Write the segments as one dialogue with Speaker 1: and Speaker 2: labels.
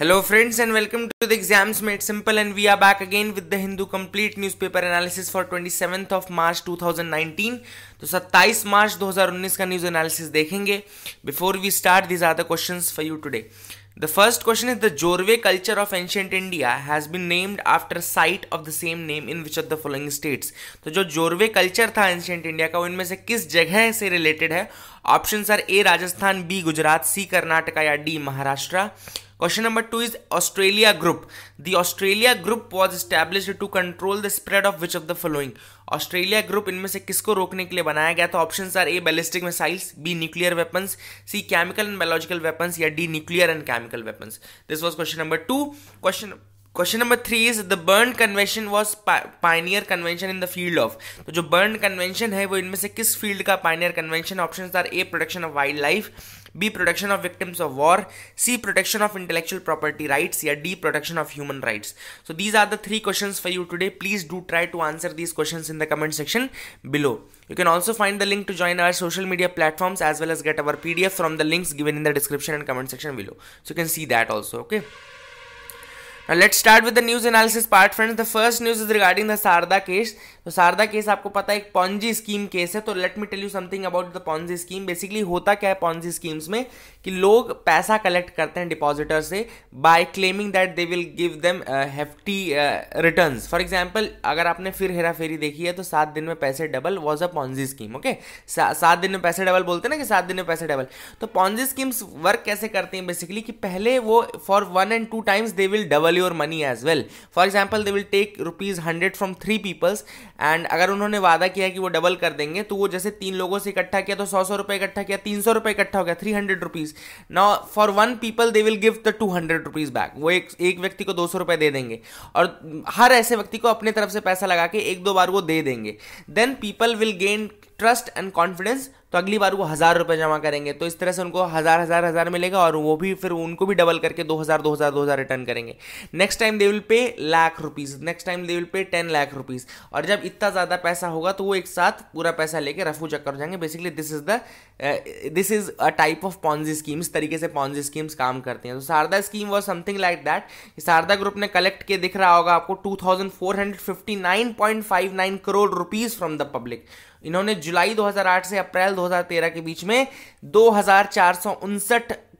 Speaker 1: Hello friends and welcome to the exams made simple and we are back again with the Hindu complete newspaper analysis for 27th of तो March 2019 तो 27 मार्च 2019 का news analysis देखेंगे before we start these are the questions for you today the first question is the Jorwe culture of ancient India has been named after site of the same name in which of the following states तो जो Jorwe culture था ancient India का उनमें से किस जगह से related है option are A Rajasthan B Gujarat C Karnataka या D Maharashtra question number two is Australia group the Australia group was establish to control the spread of which of the following Australia group इनमें से किसको रोकने के लिए बनाया गया था option are A ballistic missiles B nuclear weapons C chemical and biological weapons या D nuclear and chemical weapons this was question number two question question number three is the Berne convention was pioneer convention in the field of तो जो burn convention है वो इनमें से किस field का pioneer convention option are A protection of wildlife B protection of victims of war C protection of intellectual property rights या D protection of human rights so these are the three question for you today please do try to answer these question in the comment section below you can also find the link to join our social media platforms as well as get our P D F from the links given in the description and comment section below so you can see that also okay Now let's start with the news analysis part friends. The first news is regarding the Sarda case. तो सारदा case आपको पता है एक Ponzi scheme case है तो let me tell you something about the Ponzi scheme basically होता क्या है पॉन्जी स्कीम्स में कि लोग पैसा कलेक्ट करते हैं डिपॉजिटर से by claiming that they will give them hefty return for example अगर आपने फिर हेरा फेरी देखी है तो सात दिन में पैसे double was a Ponzi scheme okay सात दिन में पैसे डबल बोलते हैं ना कि सात दिन में पैसे डबल तो पॉन्जी स्कीम्स वर्क कैसे करते हैं बेसिकली कि पहले वो for one and two times they will double your money as well for example they will take rupees hundred from three peoples and अगर उन्होंने वादा किया कि वो डबल कर देंगे तो वो जैसे तीन लोगों से इकट्ठा किया तो सौ सौ रुपये इकट्ठा किया तीन सौ रुपये इकट्ठा हो गया three hundred rupees now for one people they will give the two hundred rupees back वो एक एक व्यक्ति को दो सौ रुपये दे देंगे और हर ऐसे व्यक्ति को अपने तरफ से पैसा लगा के एक दो बार वो दे देंगे then people will gain trust and confidence तो अगली बार वो हज़ार रुपए जमा करेंगे तो इस तरह से उनको हज़ार हज़ार हज़ार मिलेगा और वो भी फिर उनको भी डबल करके दो हज़ार दो हज़ार दो हज़ार रिटर्न करेंगे next time they will pay lakh rupees next time they will pay ten lakh rupees और जब इतना ज़्यादा पैसा होगा तो वो एक साथ पूरा पैसा लेके रफू चक्कर हो जाएंगे basically this is the this is a type of Ponzi scheme इस तरीके से पॉन्जी स्कीम्स काम करती हैं तो Saradha scheme was something like that Saradha group ने कलेक्ट किया दिख रहा होगा आपको two thousand four hundred fifty nine point five nine crore rupees from the public इन्होंने जुलाई 2008 से अप्रैल 2013 के बीच में दो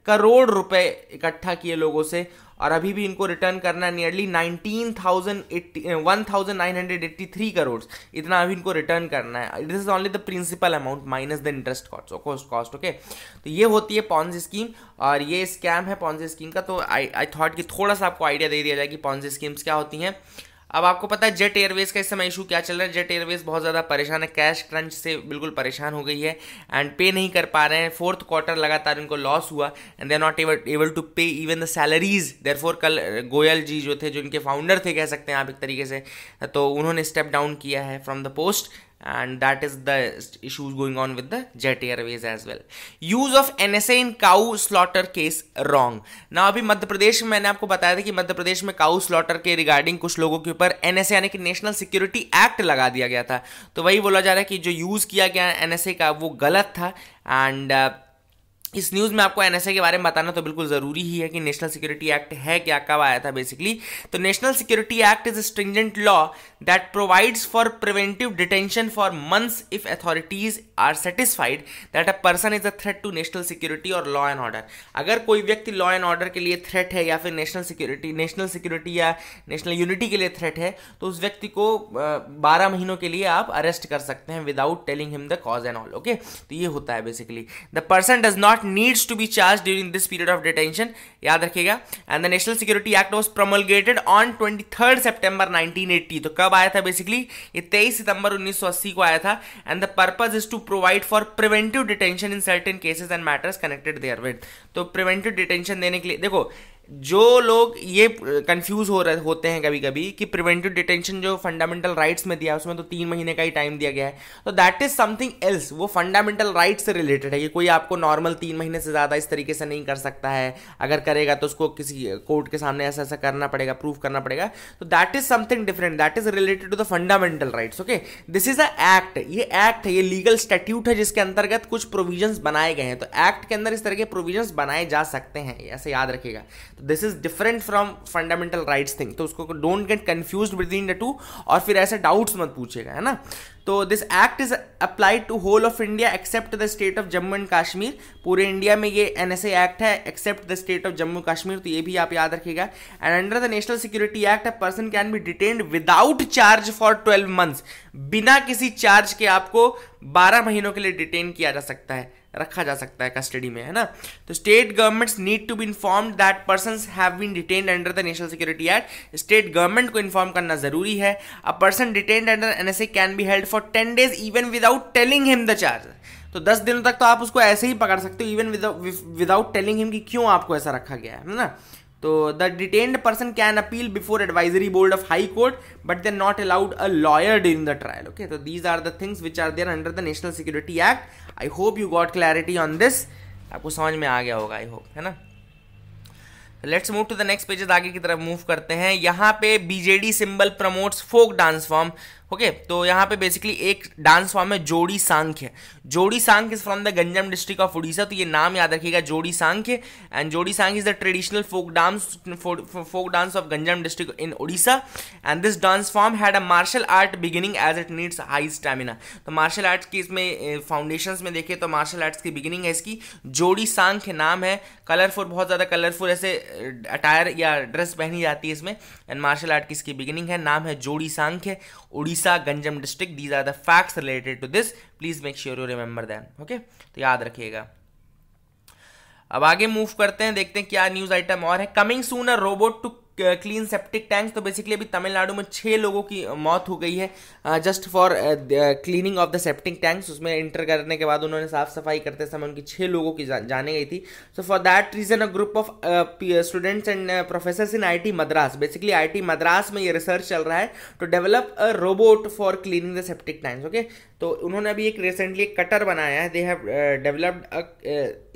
Speaker 1: करोड़ रुपए इकट्ठा किए लोगों से और अभी भी इनको रिटर्न करना nearly nineteen thousand one thousand nine hundred eighty three crore इतना अभी इनको रिटर्न करना है it is only the principal amount minus the interest cost cost okay तो ये होती है पॉन्जी स्कीम और ये स्कैम है पॉन्जी स्कीम का तो आई आई थॉट कि थोड़ा सा आपको आइडिया दे दिया जाए कि पॉन्जी स्कीम्स क्या होती हैं अब आपको पता है जेट एयरवेज का इस समय इशू क्या चल रहा है जेट एयरवेज बहुत ज़्यादा परेशान है कैश क्रंच से बिल्कुल परेशान हो गई है एंड पे नहीं कर पा रहे हैं फोर्थ क्वार्टर लगातार इनको लॉस हुआ and they're not able able to pay even the salaries फोर कल गोयल जी जो थे जो इनके फाउंडर थे कह सकते हैं आप एक तरीके से तो उन्होंने स्टेप डाउन किया है from the post and that is the issues going on with the jet airways as well use of nsa in cow slaughter case wrong now अभी मध्य प्रदेश में मैंने आपको बताया था कि मध्य प्रदेश में काउ स्लॉटर के रिगार्डिंग कुछ लोगों के ऊपर एनएसए यानी कि नेशनल सिक्योरिटी एक्ट लगा दिया गया था तो वही बोला जा रहा है कि जो यूज़ किया गया एनएसए का वो गलत था एंड uh, इस न्यूज़ में आपको एनएसए के बारे में बताना तो बिल्कुल ज़रूरी ही है कि नेशनल सिक्योरिटी एक्ट है क्या कब आया था बेसिकली तो National security Act is stringent law that provides for preventive detention for months if authorities are satisfied that a person is a threat to national security और लॉ एंड ऑर्डर अगर कोई व्यक्ति लॉ एंड ऑर्डर के लिए threat है या फिर national security national security या नेशनल यूनिटी के लिए थ्रेट है तो उस व्यक्ति को बारह महीनों के लिए आप अरेस्ट कर सकते हैं without telling him the cause and all okay तो ये होता है basically the person does not what needs to be charge during this period of detention याद रखेगा and the national security Act was promulgated on twenty third September nineteen eighty तो कब आया था बेसिकली ये तेईस सितंबर उन्नीस सौ अस्सी को आया था and the purpose is to provide for preventive detention in certain cases and matters connected therewith तो प्रिवेंटिव डिटेंशन देने के लिए देखो जो लोग ये कंफ्यूज हो रहे होते हैं कभी कभी कि प्रिवेंटिव डिटेंशन जो फंडामेंटल राइट्स में दिया उसमें तो तीन महीने का ही टाइम दिया गया है तो दैट इज समथिंग एल्स वो फंडामेंटल राइट से रिलेटेड है कि कोई आपको नॉर्मल तीन महीने से ज़्यादा इस तरीके से नहीं कर सकता है अगर करेगा तो उसको किसी कोर्ट के सामने ऐसा ऐसा करना पड़ेगा प्रूव करना पड़ेगा तो that is something different that is related to the fundamental rights okay this is a act ये एक्ट है ये लीगल स्टेट्यूट है जिसके अंतर्गत कुछ प्रोविजन बनाए गए हैं तो एक्ट के अंदर इस तरह के प्रोविजन बनाए जा सकते हैं ऐसे याद रखेगा this is different from fundamental rights thing तो उसको don't get confuse between the two और फिर ऐसे डाउट्स मत पूछेगा है ना तो this act is applied to whole of India except the state of Jammu and Kashmir पूरे इंडिया में ये एन एस एक्ट है except the state of Jammu Kashmir तो ये भी आप याद रखिएगा and under the national security act a person can be detained without charge for twelve months बिना किसी चार्ज के आपको 12 महीनों के लिए डिटेन किया जा सकता है रखा जा सकता है कस्टडी में है ना तो state governments need to be inform that person have been detain under the national security act state government को इन्फॉर्म करना जरूरी है a person detain under N S A can be held for ten days even without telling him the charge तो दस दिनों तक तो आप उसको ऐसे ही पकड़ सकते हो इवन विदाउट टेलिंग हिम कि क्यों आपको ऐसा रखा गया है ना तो the detained person can appeal before advisory board of high court but they not allowed a lawyer during the trial okay तो these are the things which are there under the national security act I hope you got clarity on this आपको समझ में आ गया होगा आई hope है ना let's move to the next pages आगे की तरफ मूव करते हैं यहाँ पे BJD symbol promotes folk dance form okay okay, तो यहाँ पे बेसिकली एक डांस फॉर्म है Jodi Sankha Jodi Sankha is from the Ganjam district of Orissa तो ये नाम याद रखिएगा Jodi Sankha and Jodi Sankha is the traditional folk dance folk dance of Ganjam district in Orissa and this dance form had a martial art beginning as it needs high stamina तो martial arts की इसमें foundation में देखे तो मार्शल आर्ट्स की बिगिनिंग है इसकी जोड़ी सांख्य नाम है कलरफुल बहुत ज़्यादा कलरफुल ऐसे अटायर या ड्रेस पहनी जाती है इसमें एंड मार्शल आर्ट की इसकी बिगिनिंग है नाम है जोड़ी सांख्य Orissa Odisha, Ganjam district. These are the facts related to this. Please make sure you remember them. Okay? तो याद रखिएगा अब आगे मूव करते हैं देखते हैं क्या न्यूज आइटम और है coming soon a robot to clean septic tanks तो बेसिकली अभी तमिलनाडु में छः लोगों की मौत हो गई है just for cleaning of the septic tanks उसमें इंटर करने के बाद उन्होंने साफ सफाई करते समय उनकी छः लोगों की जा, जाने गई थी so for that reason a group of students and professor in I Madras basically I Madras में ये रिसर्च चल रहा है to develop a robot for cleaning the septic tanks okay तो उन्होंने अभी एक रिसेंटली एक कटर बनाया है they have developed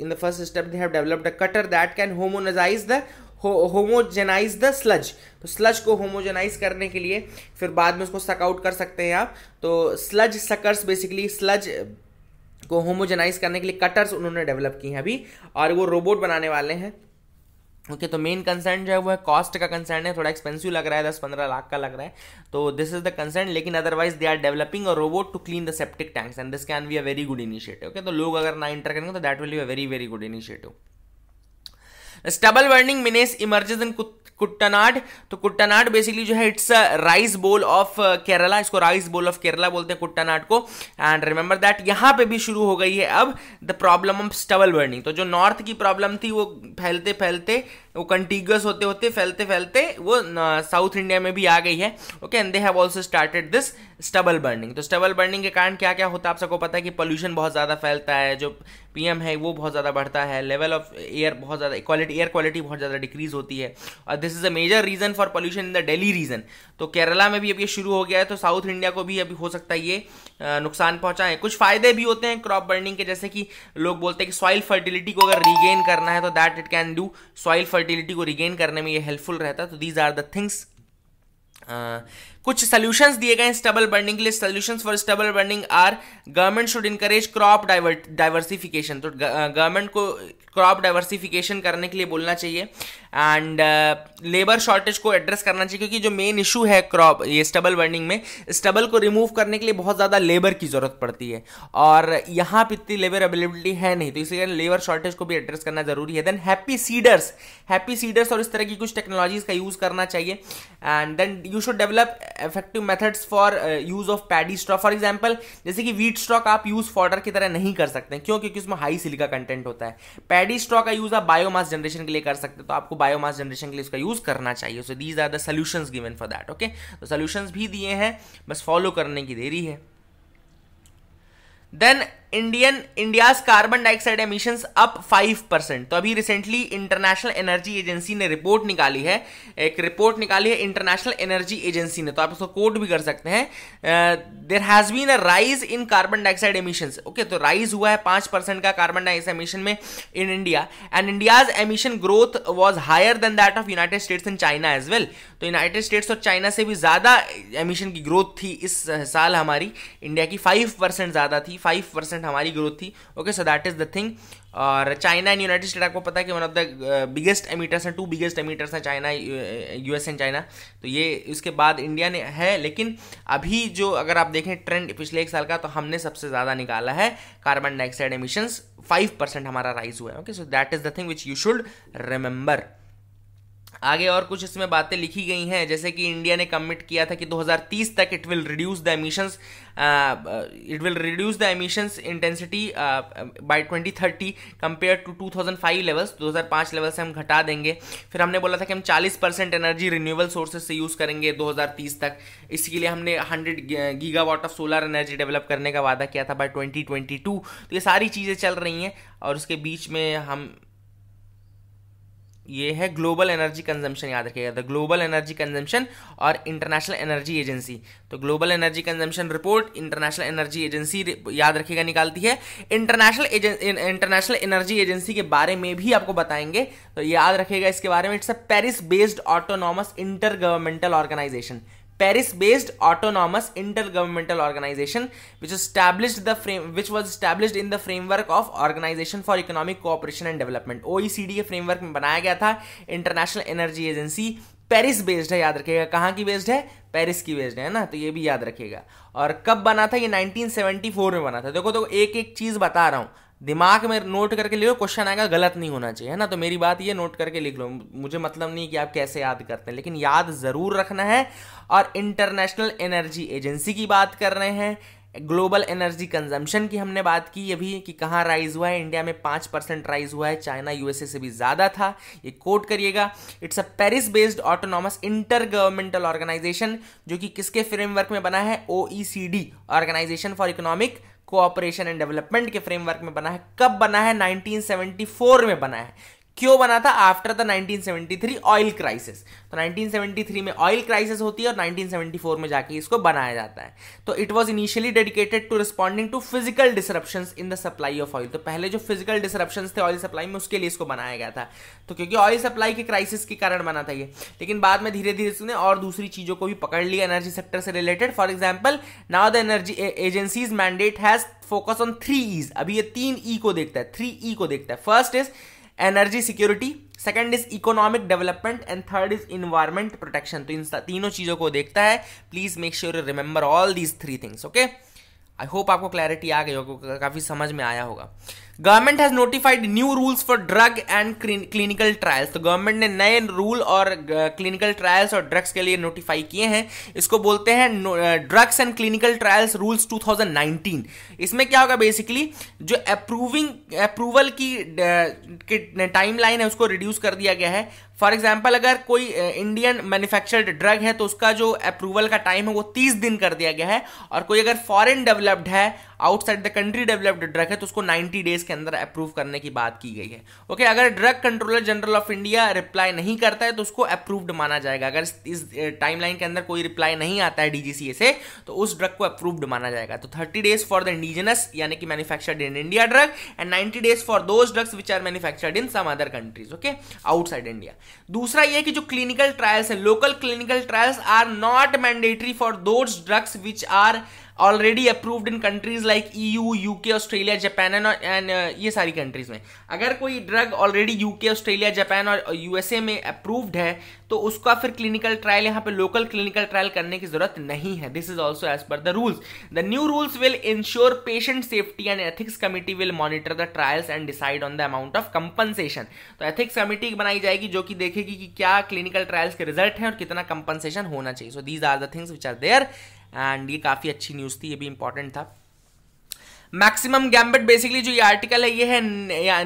Speaker 1: in the first step they have developed a cutter that can homogenize the homogenize the sludge तो sludge को homogenize करने के लिए फिर बाद में उसको सकआउट कर सकते हैं आप तो स्लज सकर्स बेसिकली स्लज को होमोजेनाइज करने के लिए कटर्स उन्होंने डेवलप किए हैं अभी और वो रोबोट बनाने वाले हैं ओके okay, तो मेन कंसर्न जो है वो है कॉस्ट का कंसर्न है थोड़ा एक्सपेंसिव लग रहा है दस पंद्रह लाख का लग रहा है तो दिस इज द कंसर्न लेकिन otherwise they are developing a robot to clean the septic tanks and this can be a very good initiative okay तो लोग अगर ना इंटर करेंगे तो that will be a very very good initiative stubble burning menace emerges in Kuttanad तो Kuttanad basically जो है it's rice bowl of Kerala इसको राइस बोल ऑफ केरला बोलते हैं कुट्टनाड को एंड रिमेंबर दैट यहाँ पे भी शुरू हो गई है अब the problem of stubble burning तो जो नॉर्थ की प्रॉब्लम थी वो फैलते फैलते वो कंटिगस होते होते फैलते फैलते वो साउथ इंडिया में भी आ गई है okay and they have also started this stubble burning तो स्टबल बर्निंग के कारण क्या क्या होता है आप सबको पता है कि पोल्यूशन बहुत ज़्यादा फैलता है जो पीएम है वो बहुत ज़्यादा बढ़ता है लेवल ऑफ एयर बहुत ज़्यादा क्वालिटी एयर क्वालिटी बहुत ज़्यादा डिक्रीज होती है और this is a major reason for pollution in the Delhi region तो केरला में भी अब ये शुरू हो गया है तो साउथ इंडिया को भी अभी हो सकता है ये नुकसान पहुँचाएं कुछ फ़ायदे भी होते हैं क्रॉप बर्निंग के जैसे कि लोग बोलते हैं कि सॉइल फर्टिलिटी को अगर रीगेन करना है तो that it can do soil fertility को रिगेन करने में ये हेल्पफुल रहता है तो दीज आर द थिंग्स कुछ सोल्यूशंस दिए गए स्टबल बर्निंग के लिए solutions for stubble burning are government should encourage crop diversification तो गवर्नमेंट uh, को क्रॉप डाइवर्सिफिकेशन करने के लिए बोलना चाहिए एंड लेबर शॉर्टेज को एड्रेस करना चाहिए क्योंकि जो मेन इशू है क्रॉप ये स्टबल बर्निंग में स्टबल को रिमूव करने के लिए बहुत ज़्यादा लेबर की ज़रूरत पड़ती है और यहाँ पर इतनी लेबर अवेलेबिलिटी है नहीं तो इसलिए लेबर शॉर्टेज को भी एड्रेस करना जरूरी है then happy seeders happy seeders और इस तरह की कुछ टेक्नोलॉजीज का यूज़ करना चाहिए and then you should develop effective methods for use of paddy straw for example जैसे कि वीट स्ट्रॉक आप यूज फॉर्डर की तरह नहीं कर सकते क्यों क्योंकि उसमें हाई सिलिका कंटेंट होता है पैडी स्ट्रॉ का यूज आप बायोमास जनरेशन के लिए कर सकते हैं तो आपको बायोमास जनरेशन के लिए उसका यूज करना चाहिए so these are the solution given for that okay तो सोल्यूशन भी दिए हैं बस फॉलो करने की देरी है then Indian India's carbon dioxide emission up five percent तो अभी रिसेंटली इंटरनेशनल एनर्जी एजेंसी ने रिपोर्ट निकाली है एक रिपोर्ट निकाली है इंटरनेशनल एनर्जी एजेंसी ने तो आप इसको कोट भी कर सकते हैं there has been a rise in carbon dioxide emission okay तो राइज हुआ है पांच परसेंट का कार्बन डाइऑक्साइड एमिशन में in India and India's emission growth was higher than that of United States in China as well तो United States और China से भी ज्यादा एमिशन की ग्रोथ थी इस साल हमारी इंडिया की फाइव परसेंट ज्यादा थी फाइव परसेंट परसेंट हमारी ग्रोथ थी okay so that is the thing और चाइना एंड यूनाइटेड स्टेट आपको पता है कि one of the biggest emitters हैं टू बिगेस्ट एमीटर्स हैं चाइना यूएस एंड चाइना तो ये उसके बाद इंडिया ने है लेकिन अभी जो अगर आप देखें ट्रेंड पिछले एक साल का तो हमने सबसे ज़्यादा निकाला है carbon dioxide emissions five percent हमारा राइज हुआ है okay so that is the thing which you should remember आगे और कुछ इसमें बातें लिखी गई हैं जैसे कि इंडिया ने कमिट किया था कि 2030 तक it will reduce the emissions it will reduce the emissions intensity by 2030 compare to 2005 levels 2005 level से हम घटा देंगे फिर हमने बोला था कि हम 40 परसेंट एनर्जी रिन्यूएबल सोर्सेज से यूज़ करेंगे 2030 तक इसके लिए हमने 100 gigawatt of solar energy develop करने का वादा किया था बाय 2022 तो ये सारी चीज़ें चल रही हैं और उसके बीच में हम ये है ग्लोबल एनर्जी कंजम्पशन याद रखिएगा द ग्लोबल एनर्जी कंजम्पशन और इंटरनेशनल एनर्जी एजेंसी तो global energy consumption report international energy agency याद रखिएगा निकालती है इंटरनेशनल इंटरनेशनल एनर्जी एजेंसी के बारे में भी आपको बताएंगे तो याद रखिएगा इसके बारे में it's a Paris based autonomous inter governmental organisation Paris based autonomous inter governmental organisation which establish the frame which was establish in the framework of organisation for economic cooperation and development O C के framework में बनाया गया था international energy agency Paris based है याद रखेगा कहाँ की बेस्ड है पेरिस की बेस्ड है ना तो ये भी याद रखेगा और कब बना था ये 1974 में बना था देखो तो एक एक चीज बता रहा हूँ दिमाग में नोट करके लिखो क्वेश्चन आएगा गलत नहीं होना चाहिए है ना तो मेरी बात ये नोट करके लिख लो मुझे मतलब नहीं कि आप कैसे याद करते हैं लेकिन याद ज़रूर रखना है और इंटरनेशनल एनर्जी एजेंसी की बात कर रहे हैं ग्लोबल एनर्जी कंजम्पशन की हमने बात की अभी कि कहाँ राइज हुआ है इंडिया में पाँच परसेंट राइज हुआ है चाइना यूएसए से भी ज़्यादा था ये कोट करिएगा it's a Paris based autonomous inter governmental organisation जो कि किसके फ्रेमवर्क में बना है O organisation for economic cooperation and development के फ्रेमवर्क में बना है कब बना है 1974 में बना है क्यों बना था आफ्टर द 1973 ऑयल क्राइसिस तो 1973 में ऑयल क्राइसिस होती है और 1974 में जाके इसको बनाया जाता है तो it was initially dedicated to responding to physical disruption in the supply of oil तो पहले जो फिजिकल डिसरप्शन थे ऑयल सप्लाई में उसके लिए इसको बनाया गया था तो क्योंकि ऑयल सप्लाई के क्राइसिस के कारण बना था ये लेकिन बाद में धीरे धीरे इसने और दूसरी चीज़ों को भी पकड़ लिया एनर्जी सेक्टर से related for example now the energy agency's mandate has focus on three E's अभी ये तीन ई e को देखता है थ्री ई e को देखता है first is energy security second is economic development and third is environment protection तो इन तीनों चीजों को देखता है please make sure you remember all these three things okay I hope आपको क्लैरिटी आ गई होगी काफ़ी समझ में आया होगा government has notified new rules for drug and clinical trials तो गवर्नमेंट ने नए रूल और क्लिनिकल ट्रायल्स और ड्रग्स के लिए नोटिफाई किए हैं इसको बोलते हैं drugs and clinical trials rules 2019 इसमें क्या होगा बेसिकली जो अप्रूविंग अप्रूवल की टाइम लाइन है उसको रिड्यूस कर दिया गया है फॉर एग्जाम्पल अगर कोई इंडियन मैन्युफैक्चर्ड ड्रग है तो उसका जो अप्रूवल का टाइम है वो तीस दिन कर दिया गया है और कोई अगर फॉरेन डेवलप्ड है outside the country developed drug है तो उसको 90 डेज के अंदर अप्रूव करने की बात की गई है ओके अगर drug controller general of India reply नहीं करता है तो उसको अप्रूव्ड माना जाएगा अगर इस टाइमलाइन के अंदर कोई रिप्लाई नहीं आता है डीजीसीए से तो उस ड्रग को अप्रूव्ड माना जाएगा तो thirty days for the indigenous यानी कि manufactured in India drug and ninety days for those drugs which are manufactured in some other countries okay outside India दूसरा यह कि जो क्लिनिकल ट्रायल्स है local clinical trials are not mandatory for those drugs which are already approved in countries like EU UK Australia Japan and ये सारी countries में अगर कोई drug already UK Australia Japan और यूएसए में अप्रूव्ड है तो उसका फिर क्लिनिकल ट्रायल यहाँ पे लोकल क्लिनिकल ट्रायल करने की जरूरत नहीं है this is also as per the rules the new rules will ensure patient safety and ethics committee will monitor the trials and decide on the amount of compensation तो ethics committee बनाई जाएगी जो कि देखेगी कि क्या क्लिनिकल ट्रायल्स के result हैं और कितना कंपनसेशन होना चाहिए so these are the things which are there and ये काफ़ी अच्छी न्यूज़ थी ये भी इंपॉर्टेंट था मैक्सिमम गैम्बेट बेसिकली जो ये आर्टिकल है ये है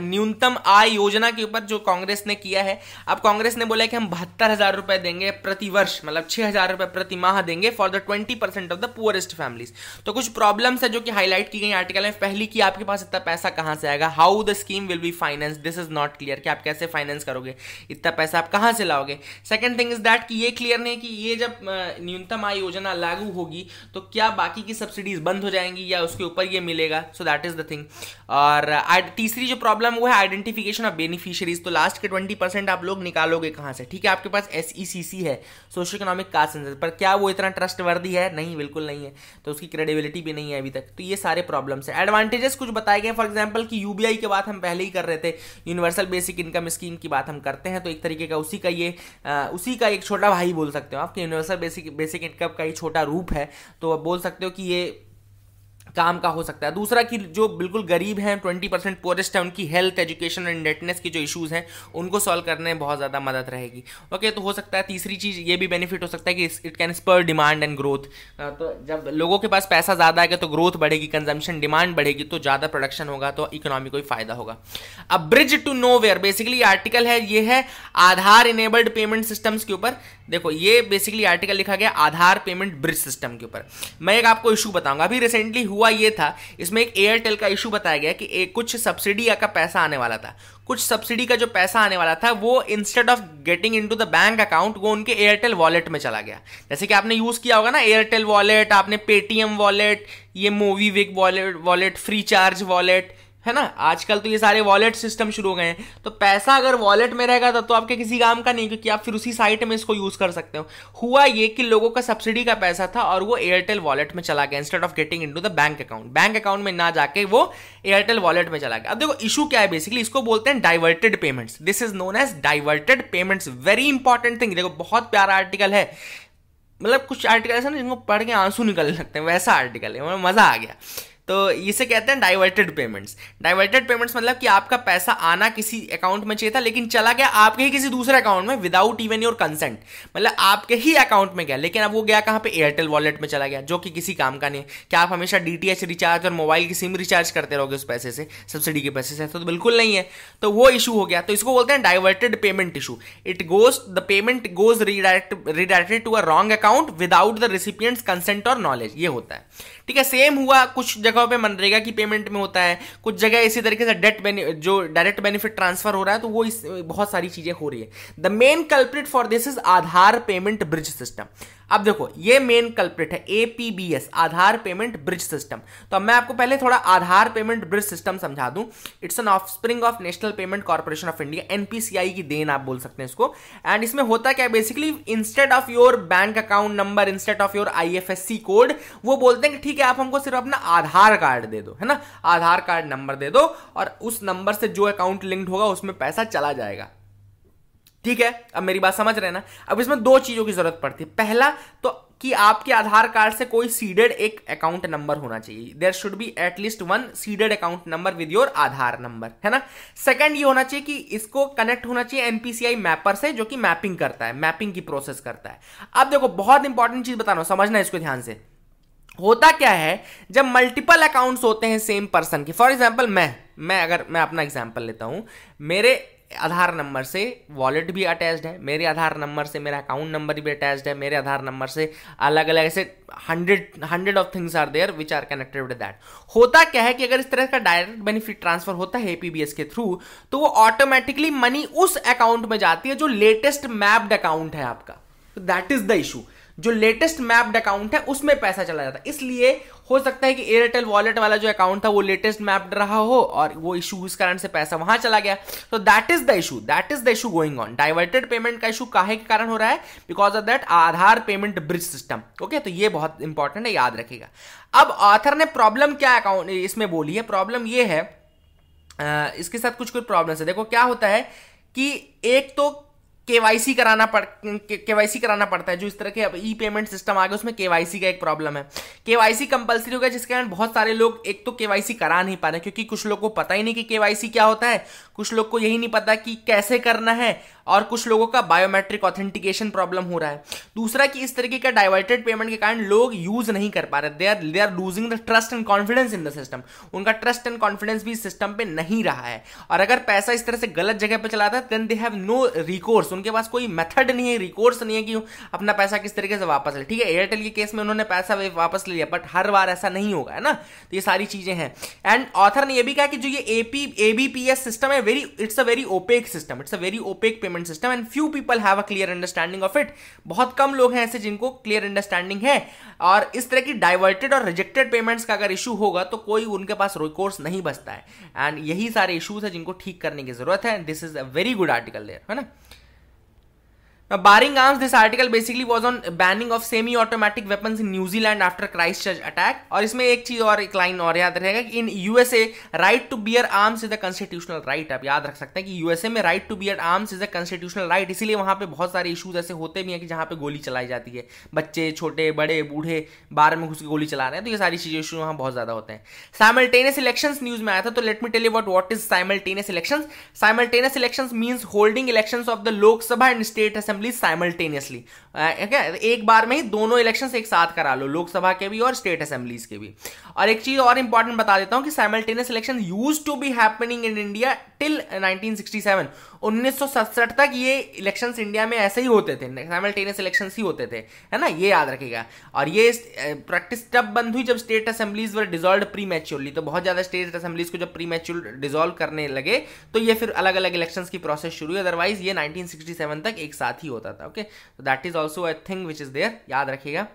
Speaker 1: न्यूनतम आय योजना के ऊपर जो कांग्रेस ने किया है अब कांग्रेस ने बोला है कि हम बहत्तर हजार रुपए देंगे प्रति वर्ष मतलब छह हजार रुपए प्रति माह देंगे for the twenty percent of the poorest families तो कुछ प्रॉब्लम्स है जो कि हाईलाइट की गई आर्टिकल में पहली की आपके पास इतना पैसा कहां से आएगा how the scheme will be finance this is not clear कि आप कैसे फाइनेंस करोगे इतना पैसा आप कहां से लाओगे सेकंड थिंग इज दैट कि ये क्लियर नहीं कि ये जब न्यूनतम आय योजना लागू होगी तो क्या बाकी की सब्सिडीज बंद हो जाएंगी या उसके ऊपर ये मिलेगा जाएगा so that is the thing और uh, तीसरी जो प्रॉब्लम वो है आइडेंटिफिकेशन ऑफ बेनिफिशरीज तो लास्ट के ट्वेंटी परसेंट आप लोग निकालोगे कहाँ से ठीक है आपके पास एस ई सी सी है सोशो इकोनॉमिक कास्ट पर क्या वो इतना ट्रस्ट वर्दी है नहीं बिल्कुल नहीं है तो उसकी क्रेडिबिलिटी भी नहीं है अभी तक तो ये सारे प्रॉब्लम्स है एडवांटेजेस कुछ बताए गए फॉर एग्जाम्पल कि यूबीआई की बात हम पहले ही कर रहे थे यूनिवर्सल बेसिक इनकम स्कीम की बात हम करते हैं तो एक तरीके का उसी का ये आ, uh, उसी का एक छोटा भाई बोल सकते हो आप यूनिवर्सल बेसिक बेसिक इनकम का ही छोटा रूप है तो आप बोल सकते हो कि ये काम का हो सकता है दूसरा कि जो बिल्कुल गरीब हैं ट्वेंटी परसेंट पोरेस्ट हैं उनकी हेल्थ एजुकेशन एंड डेटनेस की जो इशूज़ हैं उनको सॉल्व करने में बहुत ज़्यादा मदद रहेगी ओके तो हो सकता है तीसरी चीज़ ये भी बेनिफिट हो सकता है कि it can spur demand and growth तो जब लोगों के पास पैसा ज़्यादा आएगा तो ग्रोथ बढ़ेगी कंजम्पशन डिमांड बढ़ेगी तो ज़्यादा प्रोडक्शन होगा तो इकोनॉमी को भी फायदा होगा अब bridge to know basically article है ये है आधार इनेबल्ड पेमेंट सिस्टम्स के ऊपर देखो ये बेसिकली आर्टिकल लिखा गया आधार पेमेंट ब्रिज सिस्टम के ऊपर मैं एक आपको इशू बताऊंगा अभी रिसेंटली हुआ हुआ ये था इसमें एक एयरटेल का इशू बताया गया कि एक कुछ सब्सिडी का पैसा आने वाला था कुछ सब्सिडी का जो पैसा आने वाला था वो instead of getting into the bank account वो उनके एयरटेल वॉलेट में चला गया जैसे कि आपने यूज़ किया होगा ना एयरटेल वॉलेट आपने पेटीएम वॉलेट ये MobiKwik wallet wallet Freecharge wallet है ना आजकल तो ये सारे वॉलेट सिस्टम शुरू हो गए हैं तो पैसा अगर वॉलेट में रहेगा तब तो, तो आपके किसी काम का नहीं क्योंकि आप फिर उसी साइट में इसको यूज़ कर सकते हो हुआ ये कि लोगों का सब्सिडी का पैसा था और वो एयरटेल वॉलेट में चला गया instead of getting in the bank account bank account में ना जाके वो एयरटेल वॉलेट में चला गया अब देखो इशू क्या है बेसिकली इसको बोलते हैं diverted payments this is known as diverted payments very important thing देखो बहुत प्यारा आर्टिकल है मतलब कुछ आर्टिकल ऐसा ना जिनको पढ़ के आंसू निकलने लगते हैं वैसा आर्टिकल है मतलब मज़ा आ गया तो इसे कहते हैं डाइवर्टेड पेमेंट्स डाइवर्टेड पेमेंट्स मतलब कि आपका पैसा आना किसी अकाउंट में चाहिए था लेकिन चला गया आपके ही किसी दूसरे अकाउंट में विदाउट इवन योर कंसेंट मतलब आपके ही अकाउंट में गया लेकिन अब वो गया कहाँ पे एयरटेल वॉलेट में चला गया जो कि किसी काम का नहीं है क्या आप हमेशा डी रिचार्ज और मोबाइल की सिम रिचार्ज करते रहोगे उस पैसे से सब्सिडी के पैसे से तो बिल्कुल नहीं है तो वो इशू हो गया तो इसको बोलते हैं diverted payment issue it goes the payment goes redirect redirected to a wrong account without the recipient consent और नॉलेज ये होता है ठीक है सेम हुआ कुछ जगहों पे मनरेगा की पेमेंट में होता है कुछ जगह इसी तरीके से डेट जो डायरेक्ट बेनिफिट ट्रांसफर हो रहा है तो वो इस बहुत सारी चीजें हो रही है the main culprit for this is Aadhaar payment bridge system अब देखो ये मेन कल्प्रिट है APBS Aadhaar payment bridge system तो अब मैं आपको पहले थोड़ा आधार पेमेंट ब्रिज सिस्टम समझा दूं it's an offspring of National Payment Corporation of India NPCI की देन आप बोल सकते हैं इसको एंड इसमें होता क्या है basically instead of your bank account number instead of your I code वो बोलते हैं कि ठीक है आप हमको सिर्फ अपना आधार कार्ड दे दो है ना आधार कार्ड नंबर दे दो और उस नंबर से जो अकाउंट लिंक्ड होगा उसमें पैसा चला जाएगा ठीक है अब मेरी बात समझ रहे ना अब इसमें दो चीज़ों की ज़रूरत पड़ती है पहला तो कि आपके आधार कार्ड से कोई सीडेड एक अकाउंट नंबर होना चाहिए there should be at least one seeded account number with your Aadhaar number है ना सेकंड ये होना चाहिए कि इसको कनेक्ट होना चाहिए एनपीसीआई मैपर से जो कि मैपिंग करता है मैपिंग की प्रोसेस करता है अब देखो बहुत इंपॉर्टेंट चीज बता रहा हूं समझना इसको ध्यान से होता क्या है जब मल्टीपल अकाउंट्स होते हैं सेम पर्सन के फॉर एग्जाम्पल मैं मैं अगर मैं अपना एग्जाम्पल लेता हूं मेरे आधार नंबर से वॉलेट भी अटैच्ड है मेरे आधार नंबर से मेरा अकाउंट नंबर भी अटैच्ड है मेरे आधार नंबर से अलग अलग ऐसे hundred hundred of things are there which are connected with that होता क्या है कि अगर इस तरह का डायरेक्ट बेनिफिट ट्रांसफर होता है पीबीएस के थ्रू तो वो ऑटोमेटिकली मनी उस अकाउंट में जाती है जो लेटेस्ट मैप्ड अकाउंट है आपका दैट इज द इशू जो लेटेस्ट मैप्ड अकाउंट है उसमें पैसा चला जाता है इसलिए हो सकता है कि एयरटेल वॉलेट वाला जो अकाउंट था वो लेटेस्ट मैप्ड रहा हो और वो इशू इस कारण से पैसा वहां चला गया तो that is the issue that is the issue going on diverted payment का इशू काहे के कारण हो रहा है because of that Aadhaar payment bridge system okay तो ये बहुत इंपॉर्टेंट है याद रखेगा अब ऑथर ने प्रॉब्लम क्या अकाउंट इसमें बोली है प्रॉब्लम ये है इसके साथ कुछ कुछ प्रॉब्लम है देखो क्या होता है कि एक तो केवाईसी कराना पड़ केवाईसी कराना पड़ता है जो इस तरह के ई पेमेंट सिस्टम आ गया उसमें केवाईसी का एक प्रॉब्लम है केवाईसी कंपलसरी हो गया जिसके कारण बहुत सारे लोग एक तो केवाईसी करा नहीं पा रहे क्योंकि कुछ लोग को पता ही नहीं कि केवाईसी क्या होता है कुछ लोग को यही नहीं पता कि कैसे करना है और कुछ लोगों का बायोमेट्रिक ऑथेंटिकेशन प्रॉब्लम हो रहा है दूसरा कि इस तरीके का डाइवर्टेड पेमेंट के कारण लोग यूज नहीं कर पा रहे they are they are losing the trust and confidence in the system उनका ट्रस्ट एंड कॉन्फिडेंस भी सिस्टम पे नहीं रहा है और अगर पैसा इस तरह से गलत जगह पर चलाता है then they have no recourse उनके पास कोई मेथड नहीं है रिकॉर्ड्स नहीं है कि अपना पैसा किस तरीके से वापस ले ठीक है एयरटेल के केस में उन्होंने पैसा वापस ले लिया बट हर बार ऐसा नहीं होगा है ना तो ये सारी चीज़ें हैं एंड ऑथर ने यह भी कहा कि जो ये एपी एबीपीएस सिस्टम है very it's a very opaque system it's a very opaque payment system and few people have a clear understanding of it बहुत कम लोग हैं ऐसे जिनको क्लियर अंडरस्टैंडिंग है और इस तरह की डाइवर्टेड और रिजेक्टेड पेमेंट्स का अगर इशू होगा तो कोई उनके पास रिकॉर्ड्स नहीं बचता है एंड यही सारे इशूज है जिनको ठीक करने की जरूरत है this is a very good article there है ना Now, barring arms, this article basically was on banning of semi-automatic weapons in New Zealand after Christchurch attack. और इसमें एक चीज और एक लाइन और याद रहेगा कि in USA right to bear arms is a constitutional right आप याद रख सकते हैं कि USA में right to bear arms is a constitutional right इसीलिए वहां पे बहुत सारे इशूज ऐसे होते भी हैं कि जहां पे गोली चलाई जाती है बच्चे छोटे बड़े बूढ़े बार में घुस के गोली चला रहे हैं तो ये सारी चीजें इशू वहां बहुत ज्यादा होते हैं साइमल्टेनियस इलेक्शन न्यूज में आया था तो let me tell you what what is simultaneous election simultaneous election mean holding election of the Lok Sabha and state assembly assembly simultaneously एक बार में ही दोनों इलेक्शन एक साथ करा लो लोकसभा के भी और स्टेट असेंबलीज के भी और एक चीज और इंपॉर्टेंट बता देता हूं कि simultaneous election use to be happening in India till 1967 1967 तक ये इलेक्शंस इंडिया में ऐसे ही होते थे साइमल्टेनियस इलेक्शंस ही होते थे है ना ये याद रखेगा और ये प्रैक्टिस तब बंद हुई जब state assemblies were dissolve prematurely तो बहुत ज़्यादा स्टेट असेंबलीज को जब प्री मैच्योर डिजोल्व करने लगे तो ये फिर अलग अलग इलेक्शन की प्रोसेस शुरू हुई अदरवाइज ये नाइनटीन तक एक साथ ही होता था okay that is also a thing which is there याद रखेगा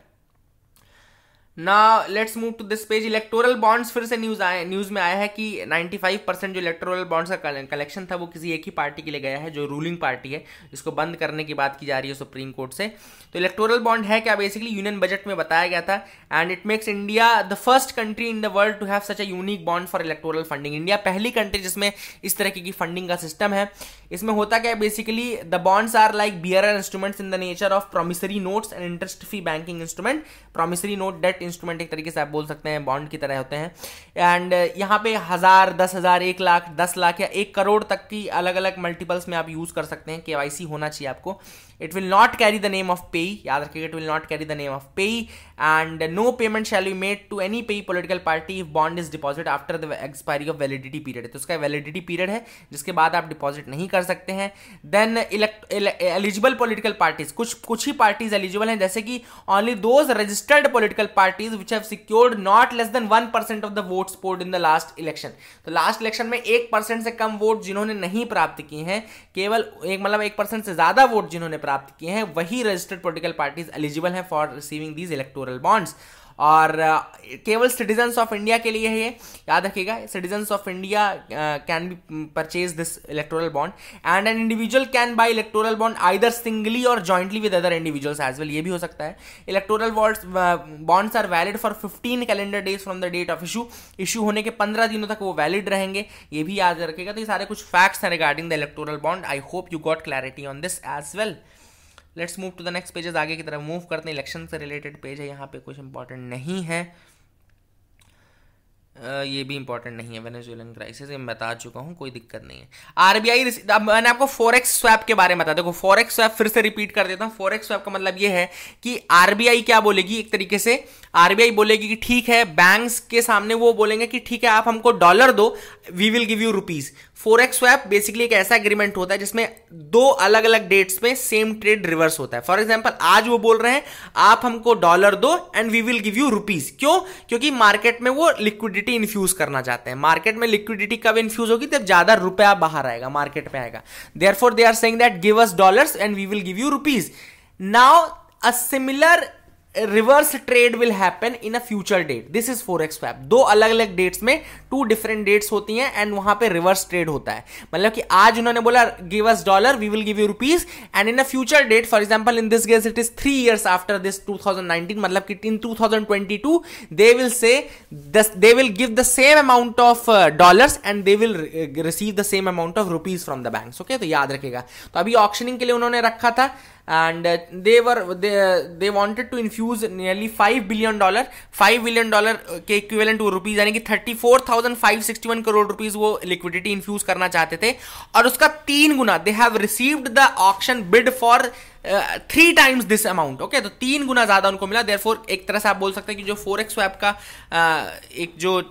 Speaker 1: ना let's move to this page electoral bonds फिर से न्यूज आए न्यूज में आया है कि 95 परसेंट जो इलेक्टोरल बॉन्ड्स का कलेक्शन था वो किसी एक ही पार्टी के लिए गया है जो रूलिंग पार्टी है इसको बंद करने की बात की जा रही है सुप्रीम कोर्ट से तो इलेक्टोरल बॉन्ड है क्या बेसिकली यूनियन बजट में बताया गया था and it makes India the first country in the world to have such a unique bond for electoral funding India पहली कंट्री जिसमें इस तरह की फंडिंग का सिस्टम है इसमें होता क्या है basically the bonds are like bearer instruments in the nature of promissory notes and interest free banking instrument promissory note debt instrument एक तरीके से आप बोल सकते हैं बॉन्ड की तरह होते हैं एंड uh, यहाँ पे हज़ार दस हज़ार एक लाख दस लाख या एक करोड़ तक की अलग अलग मल्टीपल्स में आप यूज़ कर सकते हैं के होना चाहिए आपको it will not carry the name of payee याद rakhiyega it will not carry the name of payee and no payment shall be made to any payee political party if bond is deposited after the expiry of validity period तो उसका validity period है जिसके बाद आप deposit नहीं कर सकते हैं देन एलिजिबल पोलिटिकल पार्टीज कुछ कुछ ही पार्टीज एलिजिबल हैं जैसे कि only those registered political parties which have secured not less than one percent of the vote polled in the last election तो लास्ट इलेक्शन में एक परसेंट से कम वोट जिन्होंने नहीं प्राप्त किए हैं केवल एक मतलब एक परसेंट से ज्यादा वोट जिन्होंने प्राप्त प्राप्त किए हैं वही रजिस्टर्ड पोलिटिकल पार्टीज एलिजिबल हैं for receiving these electoral bonds और केवल सिटीजन्स ऑफ इंडिया के लिए है ये याद रखिएगा citizens of India can be purchase this electoral bond and an individual can buy electoral bond either singly और jointly with other individuals as well ये भी हो सकता है electoral bonds bonds are valid for fifteen calendar days from the date of issue issue होने के पंद्रह दिनों तक वो वैलिड रहेंगे ये भी याद रखेगा तो ये सारे कुछ फैक्ट्स हैं regarding the electoral bond I hope you got clarity on this as well let's move to the next pages आगे की तरफ मूव करते हैं इलेक्शन से रिलेटेड पेज है यहाँ पे कुछ इंपॉर्टेंट नहीं है ये भी इंपॉर्टेंट नहीं है वेनेजुएलन क्राइसिस मैं बता चुका हूँ कोई दिक्कत नहीं है आरबीआई अब मैंने आपको फॉरेक्स स्वैप के बारे में बता देखो फॉरेक्स स्वैप फिर से रिपीट कर देता हूँ फॉरेक्स स्वैप का मतलब ये है कि आरबीआई क्या बोलेगी एक तरीके से आरबीआई बोलेगी कि ठीक है बैंक के सामने वो बोलेंगे कि ठीक है आप हमको डॉलर दो we will give you rupees forex swap basically एक ऐसा एग्रीमेंट होता है जिसमें दो अलग अलग डेट्स में सेम ट्रेड रिवर्स होता है फॉर एग्जाम्पल आज वो बोल रहे हैं आप हमको डॉलर दो and we will give you rupees क्यों क्योंकि मार्केट में वो लिक्विडिटी लिक्विडिटी इन्फ्यूज करना चाहते हैं मार्केट में लिक्विडिटी कब इन्फ्यूज होगी जब ज्यादा रुपया बाहर आएगा मार्केट में आएगा therefore they are saying that give us dollars and we will give you rupees now a similar reverse trade will happen in a future date this is forex swap दो अलग अलग dates में to different dates होती हैं and वहां पे reverse trade होता है मतलब कि आज उन्होंने बोला give us dollar we will give you rupees and in a future date for example in this case it is three years after this nineteen मतलब कि in two they will say they will give the same amount of dollar and they will receive the same amount of rupees from the bank okay तो याद रखेगा तो अभी ऑप्शनिंग के लिए उन्होंने रखा था and uh, they were they, they wanted to infuse nearly 5 billion dollar 5 billion dollar के equivalent to rupees यानी कि 34,561 करोड़ rupees वो liquidity infuse करना चाहते थे और उसका तीन गुना they have received the auction bid for three times this amount okay तो तीन गुना ज़्यादा उनको मिला देर फोर एक तरह से आप बोल सकते हैं कि जो फोर एक्स वैप का uh, एक जो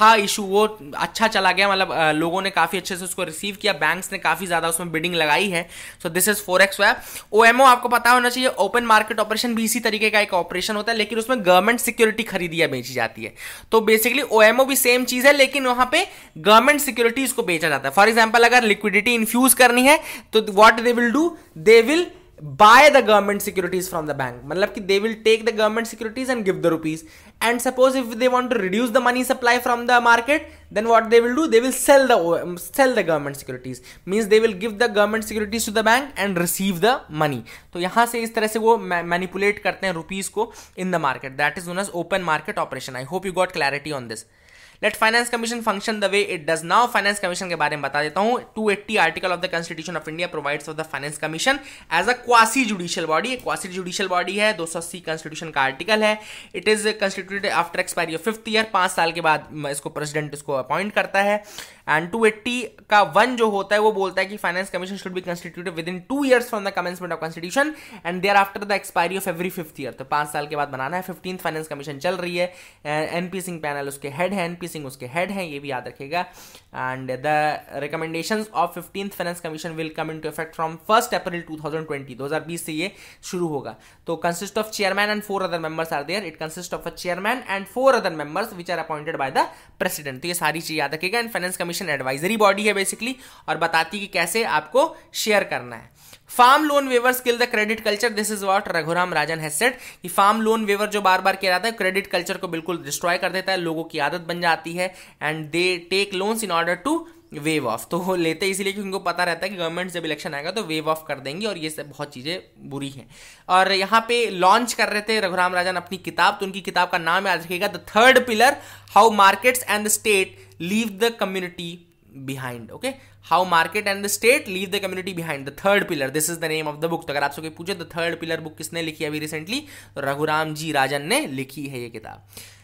Speaker 1: था इशू वो अच्छा चला गया मतलब uh, लोगों ने काफ़ी अच्छे से उसको रिसीव किया बैंक्स ने काफ़ी ज़्यादा उसमें बिडिंग लगाई है so this is forex swap ओ आपको पता होना चाहिए ओपन मार्केट ऑपरेशन भी इसी तरीके का एक ऑपरेशन होता है लेकिन उसमें गवर्नमेंट सिक्योरिटी खरीदी या बेची जाती है तो बेसिकली ओ एम ओ भी सेम चीज़ है लेकिन वहाँ पर गवर्नमेंट सिक्योरिटी इसको बेचा जाता है फॉर एग्जाम्पल अगर लिक्विडिटी इन्फ्यूज़ करनी है तो what they will do they will buy the government securities from the bank मतलब कि they will take the government securities and give the rupees and suppose if they want to reduce the money supply from the market then what they will do they will sell the sell the government securities means they will give the government securities to the bank and receive the money तो यहां से इस तरह से वो manipulate करते हैं rupees को in the market that is known as open market operation I hope you got clarity on this let finance commission function the way it does now finance commission के बारे में बता देता हूं 280 article of the constitution of India provides for the finance commission as a quasi judicial body quasi judicial body है अस्सी constitution का article है it is constituted after expiry of fifth year पांच साल के बाद इसको प्रेसिडेंट इसको अपॉइंट करता है एंड टू एट्टी का वन जो होता है वो बोलता है कि finance commission should be constituted within two years from the commencement of constitution and thereafter the expiry of every fifth year तो पांच साल के बाद बनाना है फिफ्टीन फाइनेंस कमीशन चल रही है एन पी सिंह पैनल उसके हेड है एन पी सिंह उसके हेड हैं ये भी याद रखेगा and the recommendation of fifteen finance commission will come into effect from first April two thousand twenty दो हजार बीस से ये शुरू होगा तो consist of chairman and four other members are there it consist of a chairman and four other members which are appointed by the president तो ये सारी चीज याद रखेगा and finance commission commission advisory body है बेसिकली और बताती कि कैसे आपको शेयर करना है फार्म लोन वेवर स्किल the credit culture this is what Raghuram Rajan has set कि फार्म लोन वेवर जो बार बार किया जाता है क्रेडिट कल्चर को बिल्कुल डिस्ट्रॉय कर देता है लोगों की आदत बन जाती है and they take loans in order to waive off तो वो लेते इसीलिए कि उनको पता रहता है कि गवर्नमेंट जब इलेक्शन आएगा तो वेव ऑफ कर देंगी और ये सब बहुत चीज़ें बुरी हैं और यहाँ पे लॉन्च कर रहे थे रघुराम राजन अपनी किताब तो उनकी किताब का नाम याद रखिएगा the third pillar how markets and the state leave the community behind okay how market and the state leave the community behind the third pillar this is the name of the book तो अगर आपसे कोई पूछे the third pillar book किसने लिखी अभी recently Raghuram जी राजन ने लिखी है ये किताब